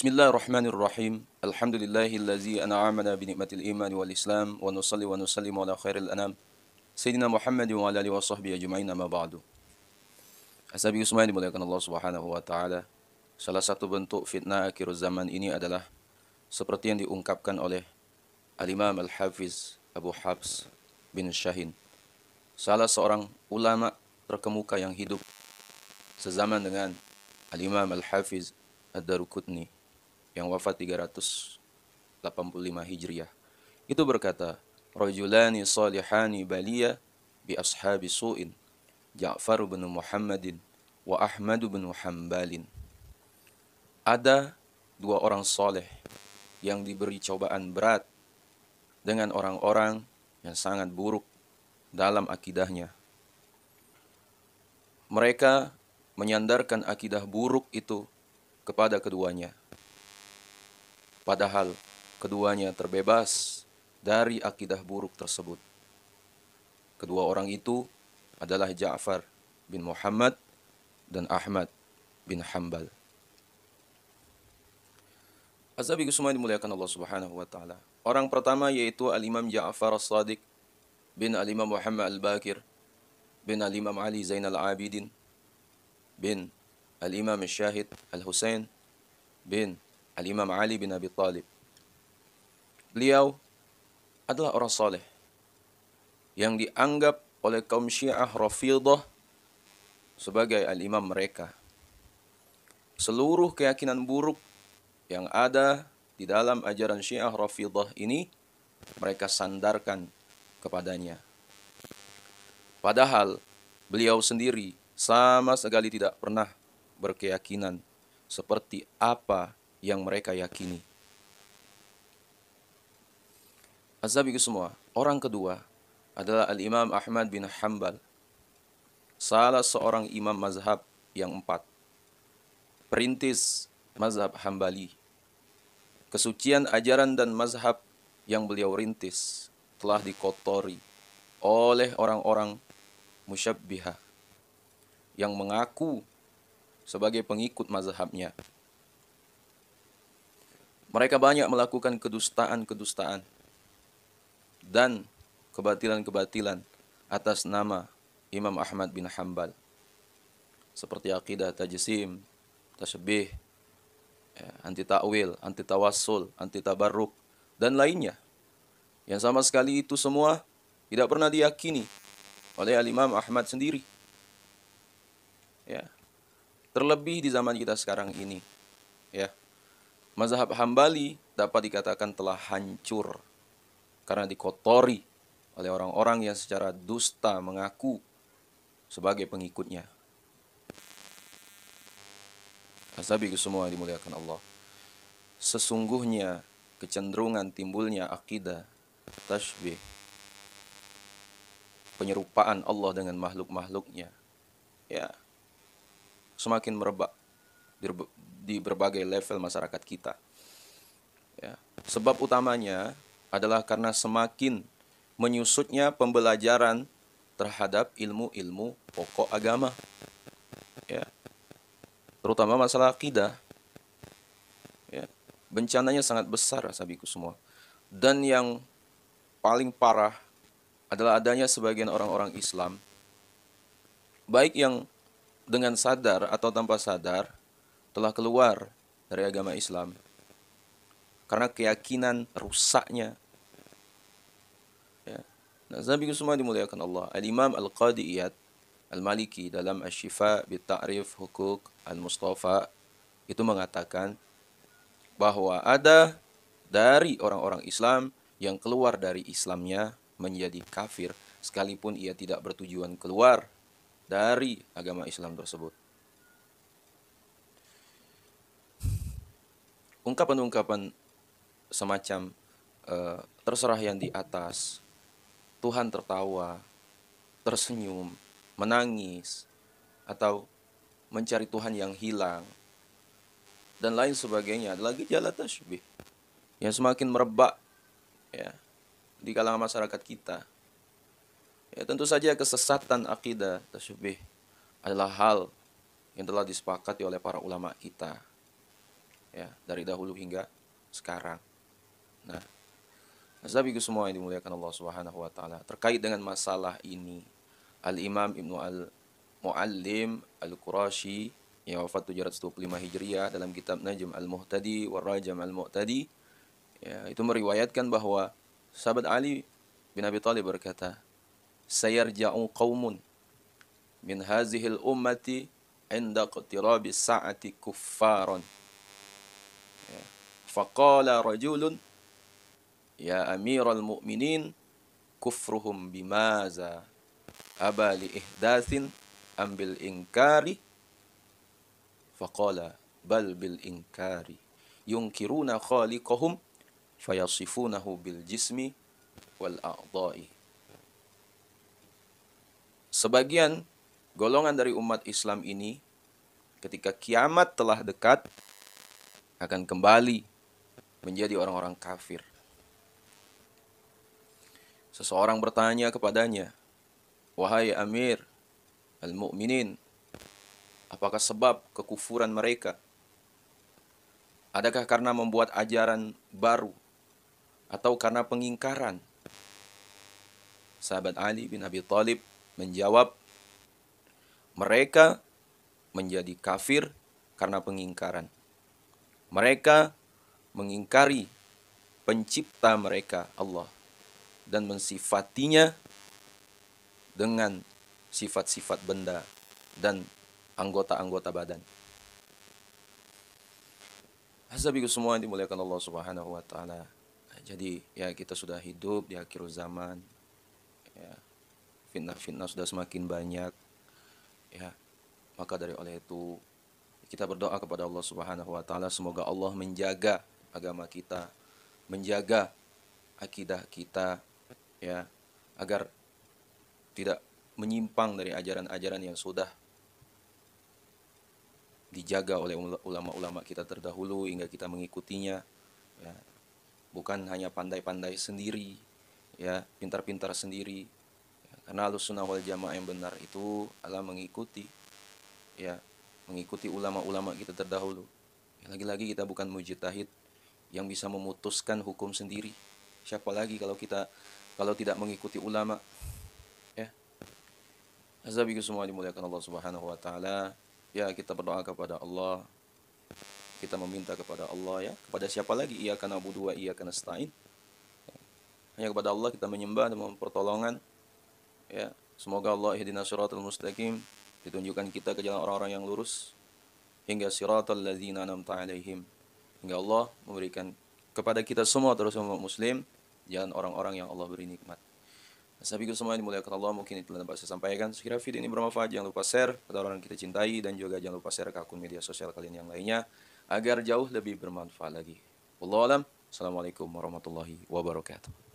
بسم الله الرحمن الرحيم الحمد لله الذي أنعمنا بنعمة الإيمان والإسلام ونصلي ونسلم على خير الأنام سيدنا محمد وعلى آله وصحبه أجمعين ما بعد Ashabi Usman dimuliakan الله سبحانه وتعالى Salah satu bentuk fitnah akhir zaman ini adalah seperti yang diungkapkan oleh Al-Imam Al-Hafiz Abu Habs bin Shahin, Salah seorang ulama terkemuka yang hidup sezaman dengan Al-Imam Al-Hafiz Ad-Darukutni. yang wafat 385 Hijriah. Itu berkata, Rajulani salihani baliya bi ashabi su'in, Ja'far bin Muhammadin wa Ahmad bin Hambalin. Ada dua orang soleh yang diberi cobaan berat dengan orang-orang yang sangat buruk dalam akidahnya. Mereka menyandarkan akidah buruk itu kepada keduanya. Padahal keduanya terbebas dari akidah buruk tersebut. Kedua orang itu adalah Ja'far bin Muhammad dan Ahmad bin Hambal. Azabi semua dimuliakan Allah Subhanahu wa taala. Orang pertama yaitu Al-Imam Ja'far As-Sadiq bin Al-Imam Muhammad Al-Bakir bin Al-Imam Ali Zainal Abidin bin Al-Imam Syahid Al-Husain bin Al-Imam Ali bin Abi Talib. Beliau adalah orang soleh yang dianggap oleh kaum Syiah Rafidah sebagai al-imam mereka. Seluruh keyakinan buruk yang ada di dalam ajaran Syiah Rafidah ini mereka sandarkan kepadanya. Padahal beliau sendiri sama sekali tidak pernah berkeyakinan seperti apa yang mereka yakini. Azabiku semua, orang kedua adalah Al-Imam Ahmad bin Hanbal, salah seorang imam mazhab yang empat, perintis mazhab Hambali. Kesucian ajaran dan mazhab yang beliau rintis telah dikotori oleh orang-orang musyabbihah yang mengaku sebagai pengikut mazhabnya. Mereka banyak melakukan kedustaan-kedustaan dan kebatilan-kebatilan atas nama Imam Ahmad bin Hambal. Seperti akidah tajisim, tasbih, ya, anti takwil, anti tawassul, anti tabarruk dan lainnya. Yang sama sekali itu semua tidak pernah diyakini oleh Al-Imam Ahmad sendiri. Ya. Terlebih di zaman kita sekarang ini. Ya mazhab Hambali dapat dikatakan telah hancur karena dikotori oleh orang-orang yang secara dusta mengaku sebagai pengikutnya. Asabi semua dimuliakan Allah. Sesungguhnya kecenderungan timbulnya akidah, tasbih, penyerupaan Allah dengan makhluk-makhluknya, ya, semakin merebak di, berbagai level masyarakat kita. Ya. Sebab utamanya adalah karena semakin menyusutnya pembelajaran terhadap ilmu-ilmu pokok agama. Ya. Terutama masalah akidah. Ya. Bencananya sangat besar, sabiku semua. Dan yang paling parah adalah adanya sebagian orang-orang Islam baik yang dengan sadar atau tanpa sadar telah keluar dari agama Islam karena keyakinan rusaknya. Ya. Nah, Zabiku semua dimuliakan Allah. Al-Imam Al-Qadiyat Al-Maliki dalam Ashifa bi Ta'rif Hukuk Al-Mustafa itu mengatakan bahwa ada dari orang-orang Islam yang keluar dari Islamnya menjadi kafir sekalipun ia tidak bertujuan keluar dari agama Islam tersebut. ungkapan-ungkapan semacam e, terserah yang di atas, Tuhan tertawa, tersenyum, menangis, atau mencari Tuhan yang hilang, dan lain sebagainya. Lagi gejala tasbih yang semakin merebak ya di kalangan masyarakat kita. Ya, tentu saja kesesatan akidah tasbih adalah hal yang telah disepakati oleh para ulama kita ya dari dahulu hingga sekarang. Nah, Nasabiku semua yang dimuliakan Allah Subhanahu wa taala terkait dengan masalah ini Al-Imam Ibnu Al-Muallim Al-Qurashi yang wafat 725 Hijriah dalam kitab Najm Al-Muhtadi wa Rajam al Muhtadi, ya, itu meriwayatkan bahwa sahabat Ali bin Abi Thalib berkata sayarja'u qaumun min hazihil ummati inda qtirabis sa'ati kuffaron Faqala rajulun ya amiral mu'minin kufruhum bimaza abali ihdathin ambil inkari faqala bal bil inkari yunkiruna khaliqahum fayasifunahu bil jismi wal a'dha'i sebagian golongan dari umat Islam ini ketika kiamat telah dekat akan kembali menjadi orang-orang kafir. Seseorang bertanya kepadanya, "Wahai Amir al-Mu'minin, apakah sebab kekufuran mereka? Adakah karena membuat ajaran baru atau karena pengingkaran?" Sahabat Ali bin Abi Thalib menjawab, "Mereka menjadi kafir karena pengingkaran. Mereka mengingkari pencipta mereka Allah dan mensifatinya dengan sifat-sifat benda dan anggota-anggota badan. Hasabiku semua yang dimuliakan Allah Subhanahu wa taala. Jadi ya kita sudah hidup di akhir zaman. Ya. Fitnah-fitnah sudah semakin banyak. Ya. Maka dari oleh itu kita berdoa kepada Allah Subhanahu wa taala semoga Allah menjaga agama kita, menjaga akidah kita ya agar tidak menyimpang dari ajaran-ajaran yang sudah dijaga oleh ulama-ulama kita terdahulu hingga kita mengikutinya ya. bukan hanya pandai-pandai sendiri ya pintar-pintar sendiri ya. karena alus sunnah wal jamaah yang benar itu adalah mengikuti ya mengikuti ulama-ulama kita terdahulu lagi-lagi kita bukan mujtahid yang bisa memutuskan hukum sendiri. Siapa lagi kalau kita kalau tidak mengikuti ulama? Ya. Azabiku semua dimuliakan Allah Subhanahu wa taala. Ya, kita berdoa kepada Allah. Kita meminta kepada Allah ya. Kepada siapa lagi? Ia karena dua, ia karena setain, Hanya kepada Allah kita menyembah dan memohon pertolongan. Ya, semoga Allah ihdina siratal mustaqim, ditunjukkan kita ke jalan orang-orang yang lurus hingga siratal ladzina an'amta alaihim Hingga Allah memberikan kepada kita semua terus semua muslim jalan orang-orang yang Allah beri nikmat. pikir semua yang dimuliakan Allah mungkin itu dapat saya sampaikan. Sekira video ini bermanfaat jangan lupa share kepada orang yang kita cintai dan juga jangan lupa share ke akun media sosial kalian yang lainnya agar jauh lebih bermanfaat lagi. Wallahualam. Assalamualaikum warahmatullahi wabarakatuh.